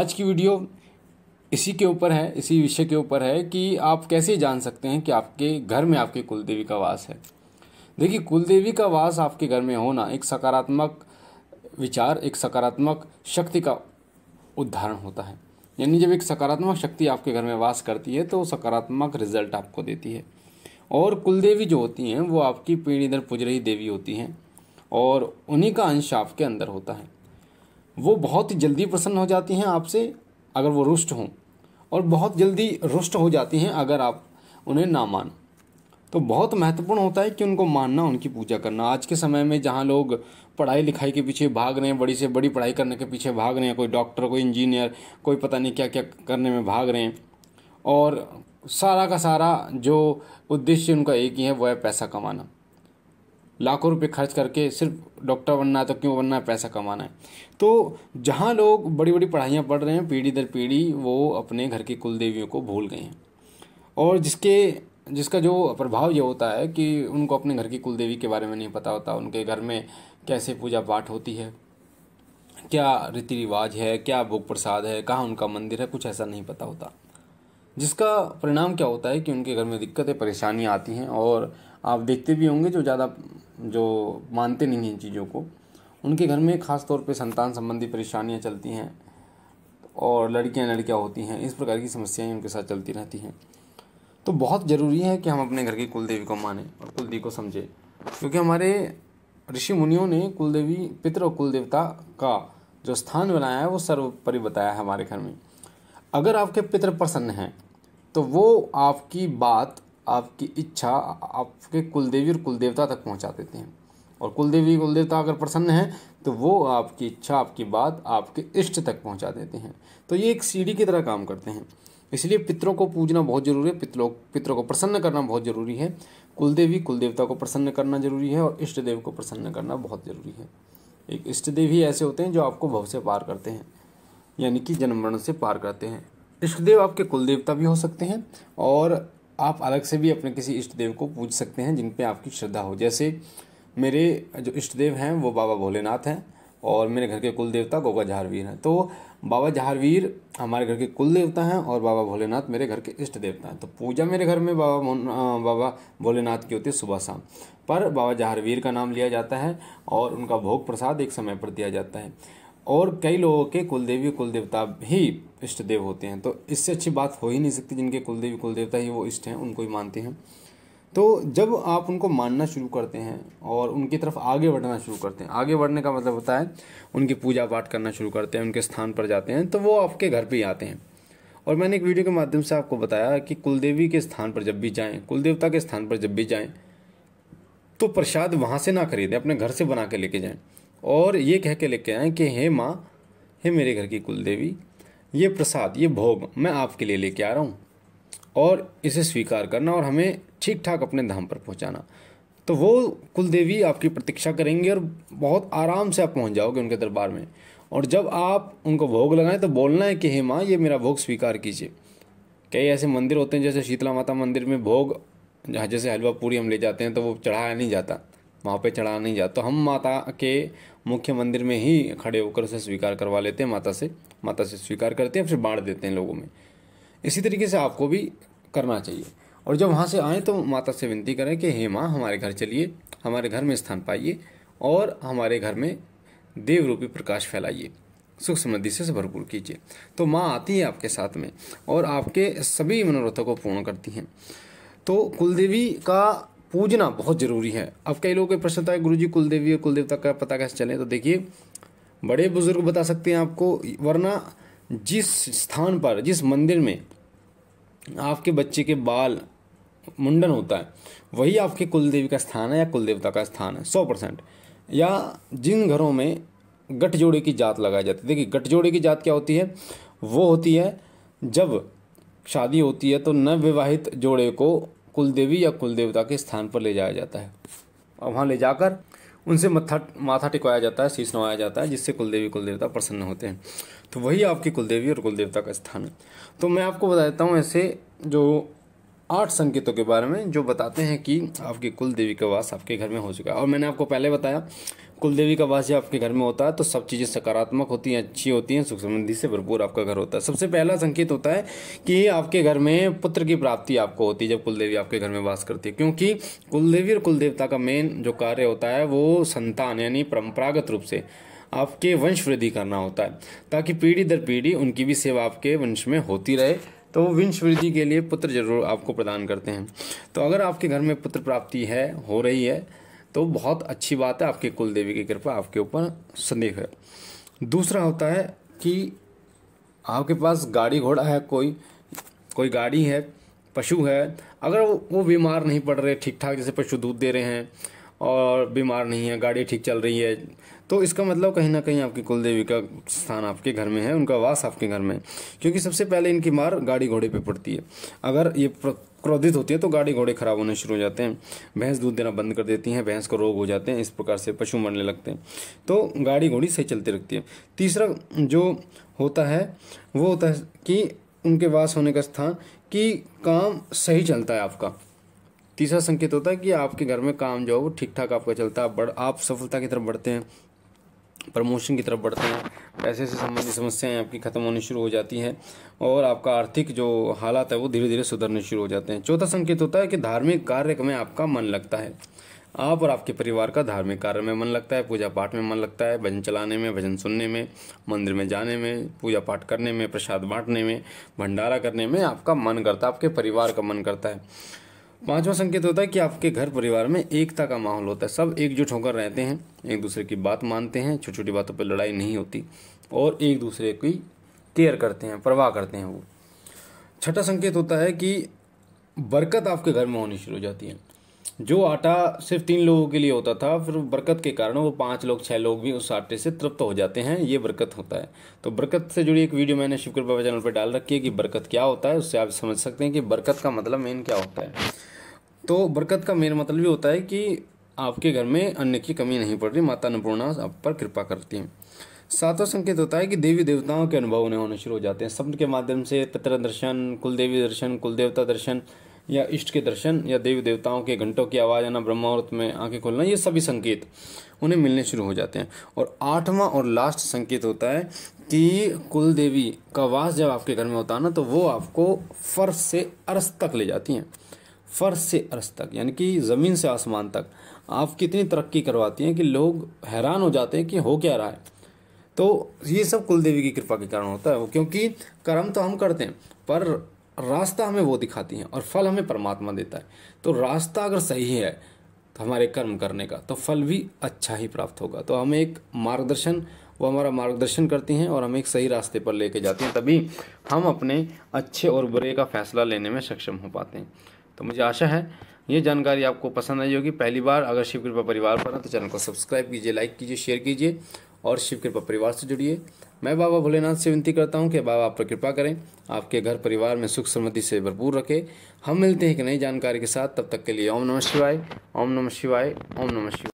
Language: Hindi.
आज की वीडियो इसी के ऊपर है इसी विषय के ऊपर है कि आप कैसे जान सकते हैं कि आपके घर में आपके कुलदेवी का वास है देखिए कुलदेवी का वास आपके घर में होना एक सकारात्मक विचार एक सकारात्मक शक्ति का उदाहरण होता है यानी जब एक सकारात्मक शक्ति आपके घर में वास करती है तो सकारात्मक रिजल्ट आपको देती है और कुलदेवी जो होती हैं वो आपकी पीढ़ी दर रही देवी होती हैं और उन्हीं का अंश आपके अंदर होता है वो बहुत ही जल्दी प्रसन्न हो जाती हैं आपसे अगर वो रुष्ट हों और बहुत जल्दी रुष्ट हो जाती हैं अगर आप उन्हें ना मान तो बहुत महत्वपूर्ण होता है कि उनको मानना उनकी पूजा करना आज के समय में जहाँ लोग पढ़ाई लिखाई के पीछे भाग रहे हैं बड़ी से बड़ी पढ़ाई करने के पीछे भाग रहे हैं कोई डॉक्टर कोई इंजीनियर कोई पता नहीं क्या क्या करने में भाग रहे हैं और सारा का सारा जो उद्देश्य उनका एक ही है वह है पैसा कमाना लाखों रुपए खर्च करके सिर्फ डॉक्टर बनना है तो क्यों बनना है पैसा कमाना है तो जहाँ लोग बड़ी बड़ी पढ़ाइयाँ पढ़ रहे हैं पीढ़ी दर पीढ़ी वो अपने घर की कुलदेवियों को भूल गए हैं और जिसके जिसका जो प्रभाव ये होता है कि उनको अपने घर की कुलदेवी के बारे में नहीं पता होता उनके घर में कैसे पूजा पाठ होती है क्या रीति रिवाज है क्या भोग प्रसाद है कहाँ उनका मंदिर है कुछ ऐसा नहीं पता होता जिसका परिणाम क्या होता है कि उनके घर में दिक्कतें परेशानियाँ आती हैं और आप देखते भी होंगे जो ज़्यादा जो मानते नहीं हैं चीज़ों को उनके घर में ख़ास तौर पे संतान संबंधी परेशानियां चलती हैं और लड़कियां लड़कियां होती हैं इस प्रकार की समस्याएं उनके साथ चलती रहती हैं तो बहुत ज़रूरी है कि हम अपने घर की कुलदेवी को माने और कुलदेवी को समझें क्योंकि हमारे ऋषि मुनियों ने कुलदेवी पितृ और कुलदेवता का जो स्थान बनाया है वो सर्वोपरि बताया है हमारे घर में अगर आपके पितृ प्रसन्न हैं तो वो आपकी बात आपकी इच्छा आपके कुलदेवी और कुलदेवता तक पहुंचा देते हैं और कुलदेवी कुलदेवता अगर प्रसन्न है तो वो आपकी इच्छा आपकी बात आपके इष्ट तक पहुंचा देते हैं तो ये एक सीढ़ी की तरह काम करते हैं इसलिए पितरों को पूजना बहुत ज़रूरी है पितरों पितरों को प्रसन्न करना बहुत ज़रूरी है कुलदेवी कुलदेवता को प्रसन्न करना जरूरी है और इष्ट देव को प्रसन्न करना बहुत ज़रूरी है एक इष्ट देव ही ऐसे होते हैं जो आपको भव से पार करते हैं यानी कि जन्म मरण से पार करते हैं इष्ट देव आपके कुलदेवता भी हो सकते हैं और आप अलग से भी अपने किसी इष्ट देव को पूज सकते हैं जिन पे आपकी श्रद्धा हो जैसे मेरे जो इष्ट देव हैं वो बाबा भोलेनाथ हैं और मेरे घर के कुल देवता गोगा जहारवीर हैं तो बाबा जहारवीर हमारे घर के कुल देवता हैं और बाबा भोलेनाथ मेरे घर के इष्ट देवता हैं तो पूजा मेरे घर में बाबा बाबा भोलेनाथ की होती है सुबह शाम पर बाबा जहारवीर का नाम लिया जाता है और उनका भोग प्रसाद एक समय पर दिया जाता है और कई लोगों के कुलदेवी कुल देवता भी इष्ट देव होते हैं तो इससे अच्छी बात हो ही नहीं सकती जिनके कुलदेवी कुल देवता ही वो इष्ट हैं उनको ही मानते हैं तो जब आप उनको मानना शुरू करते हैं और उनकी तरफ आगे बढ़ना शुरू करते हैं आगे बढ़ने का मतलब होता है उनकी पूजा पाठ करना शुरू करते हैं उनके स्थान पर जाते हैं तो वो आपके घर पर ही आते हैं और मैंने एक वीडियो के माध्यम से आपको बताया कि कुलदेवी के स्थान पर जब भी जाएँ कुलदेवता के स्थान पर जब भी जाएँ तो प्रसाद वहाँ से ना खरीदें अपने घर से बना के लेके जाएँ और ये कह के लेके आए कि हे माँ हे मेरे घर की कुल देवी ये प्रसाद ये भोग मैं आपके लिए लेके आ रहा हूँ और इसे स्वीकार करना और हमें ठीक ठाक अपने धाम पर पहुँचाना तो वो कुल देवी आपकी प्रतीक्षा करेंगे और बहुत आराम से आप पहुँच जाओगे उनके दरबार में और जब आप उनको भोग लगाएं तो बोलना है कि हे माँ ये मेरा भोग स्वीकार कीजिए कई ऐसे मंदिर होते हैं जैसे शीतला माता मंदिर में भोग जहाँ जैसे हलवा पूरी हम ले जाते हैं तो वो चढ़ाया नहीं जाता वहाँ पे चढ़ा नहीं जाता तो हम माता के मुख्य मंदिर में ही खड़े होकर उसे स्वीकार करवा लेते हैं माता से माता से स्वीकार करते हैं फिर बांट देते हैं लोगों में इसी तरीके से आपको भी करना चाहिए और जब वहाँ से आएँ तो माता से विनती करें कि हे माँ हमारे घर चलिए हमारे घर में स्थान पाइए और हमारे घर में देव रूपी प्रकाश फैलाइए सुख समृद्धि से भरपूर कीजिए तो माँ आती है आपके साथ में और आपके सभी मनोरथों को पूर्ण करती हैं तो कुलदेवी का पूजना बहुत ज़रूरी है अब कई लोगों के प्रश्न था है गुरु जी कुलदेवी और कुलदेवता का पता कैसे चले तो देखिए बड़े बुजुर्ग बता सकते हैं आपको वरना जिस स्थान पर जिस मंदिर में आपके बच्चे के बाल मुंडन होता है वही आपके कुलदेवी का स्थान है या कुलदेवता का स्थान है सौ परसेंट या जिन घरों में गठजोड़े की जात लगाई जाती है देखिए गठजोड़े की जात क्या होती है वो होती है जब शादी होती है तो नवविवाहित जोड़े को कुलदेवी या कुलदेवता के स्थान पर ले जाया जाता है और वहाँ ले जाकर उनसे मत्था माथा टिकवाया जाता है शीश नवाया जाता है जिससे कुलदेवी कुलदेवता प्रसन्न होते हैं तो वही आपकी कुलदेवी और कुलदेवता का स्थान है तो मैं आपको बता देता हूँ ऐसे जो आठ संकेतों के बारे में जो बताते हैं कि आपकी कुल देवी का वास आपके घर में हो चुका है और मैंने आपको पहले बताया कुल देवी का वास जब आपके घर में होता है तो सब चीज़ें सकारात्मक होती हैं अच्छी होती हैं सुख समृद्धि से भरपूर आपका घर होता है सबसे पहला संकेत होता है कि आपके घर में पुत्र की प्राप्ति आपको होती है जब कुल देवी आपके घर में वास करती है क्योंकि कुल देवी और कुल देवता का मेन जो कार्य होता है वो संतान यानी परंपरागत रूप से आपके वंश वृद्धि करना होता है ताकि पीढ़ी दर पीढ़ी उनकी भी सेवा आपके वंश में होती रहे तो वो विंश वृद्धि के लिए पुत्र जरूर आपको प्रदान करते हैं तो अगर आपके घर में पुत्र प्राप्ति है हो रही है तो बहुत अच्छी बात है आपके कुल देवी की कृपा आपके ऊपर संदेह है दूसरा होता है कि आपके पास गाड़ी घोड़ा है कोई कोई गाड़ी है पशु है अगर वो बीमार नहीं पड़ रहे ठीक ठाक जैसे पशु दूध दे रहे हैं और बीमार नहीं है गाड़ी ठीक चल रही है तो इसका मतलब कहीं ना कहीं आपकी कुलदेवी का स्थान आपके घर में है उनका वास आपके घर में है क्योंकि सबसे पहले इनकी मार गाड़ी घोड़े पे पड़ती है अगर ये क्रोधित होती है तो गाड़ी घोड़े खराब होने शुरू हो जाते हैं भैंस दूध देना बंद कर देती हैं भैंस को रोग हो जाते हैं इस प्रकार से पशु मरने लगते हैं तो गाड़ी घोड़ी सही चलती रखती है तीसरा जो होता है वो होता है कि उनके वास होने का स्थान कि काम सही चलता है आपका तीसरा संकेत होता है कि आपके घर में काम जो है वो ठीक ठाक आपका चलता है बढ़ आप सफलता की तरफ बढ़ते हैं प्रमोशन की तरफ बढ़ते हैं पैसे से संबंधित समस्याएं आपकी ख़त्म होनी शुरू हो जाती हैं और आपका आर्थिक जो हालात है वो धीरे धीरे सुधरने शुरू हो जाते हैं चौथा संकेत होता है कि धार्मिक कार्य में आपका मन लगता है आप और आपके परिवार का धार्मिक कार्य में मन लगता है पूजा पाठ में मन लगता है भजन चलाने में भजन सुनने में मंदिर में जाने में पूजा पाठ करने में प्रसाद बांटने में भंडारा करने में आपका मन करता है आपके परिवार का मन करता है पांचवा संकेत होता है कि आपके घर परिवार में एकता का माहौल होता है सब एकजुट होकर रहते हैं एक दूसरे की बात मानते हैं छोटी छोटी बातों पर लड़ाई नहीं होती और एक दूसरे की केयर करते हैं परवाह करते हैं वो छठा संकेत होता है कि बरकत आपके घर में होनी शुरू हो जाती है जो आटा सिर्फ तीन लोगों के लिए होता था फिर बरकत के कारण वो पाँच लोग छः लोग भी उस आटे से तृप्त हो जाते हैं ये बरकत होता है तो बरकत से जुड़ी एक वीडियो मैंने शिवकर बाबा चैनल पर डाल रखी है कि बरकत क्या होता है उससे आप समझ सकते हैं कि बरकत का मतलब मेन क्या होता है तो बरकत का मेन मतलब ये होता है कि आपके घर में अन्न की कमी नहीं पड़ रही माता अन्नपूर्णा आप पर कृपा करती हैं सातवां संकेत होता है कि देवी देवताओं के अनुभव उन्हें होने शुरू हो जाते हैं शब्द के माध्यम से पितृ दर्शन कुलदेवी दर्शन कुलदेवता दर्शन या इष्ट के दर्शन या देवी देवताओं के घंटों की आवाज़ आना ब्रह्मावर्त में आंखें खोलना ये सभी संकेत उन्हें मिलने शुरू हो जाते हैं और आठवां और लास्ट संकेत होता है कि कुल देवी का वास जब आपके घर में होता है ना तो वो आपको फर्श से अरस तक ले जाती हैं फ़र्श से अर्श तक यानी कि ज़मीन से आसमान तक आप कितनी तरक्की करवाती हैं कि लोग हैरान हो जाते हैं कि हो क्या रहा है तो ये सब कुलदेवी की कृपा के कारण होता है वो क्योंकि कर्म तो हम करते हैं पर रास्ता हमें वो दिखाती हैं और फल हमें परमात्मा देता है तो रास्ता अगर सही है तो हमारे कर्म करने का तो फल भी अच्छा ही प्राप्त होगा तो हमें एक मार्गदर्शन वो हमारा मार्गदर्शन करती हैं और हमें एक सही रास्ते पर लेके जाती हैं तभी हम अपने अच्छे और बुरे का फैसला लेने में सक्षम हो पाते हैं तो मुझे आशा है ये जानकारी आपको पसंद आई होगी पहली बार अगर शिव कृपा परिवार पर है तो चैनल को सब्सक्राइब कीजिए लाइक कीजिए शेयर कीजिए और शिव कृपा परिवार से जुड़िए मैं बाबा भोलेनाथ से विनती करता हूँ कि बाबा आप पर कृपा करें आपके घर परिवार में सुख समृद्धि से भरपूर रखें हम मिलते हैं एक नई जानकारी के साथ तब तक के लिए ओम नमः शिवाय ओम नमः शिवाय ओम नमः शिवाय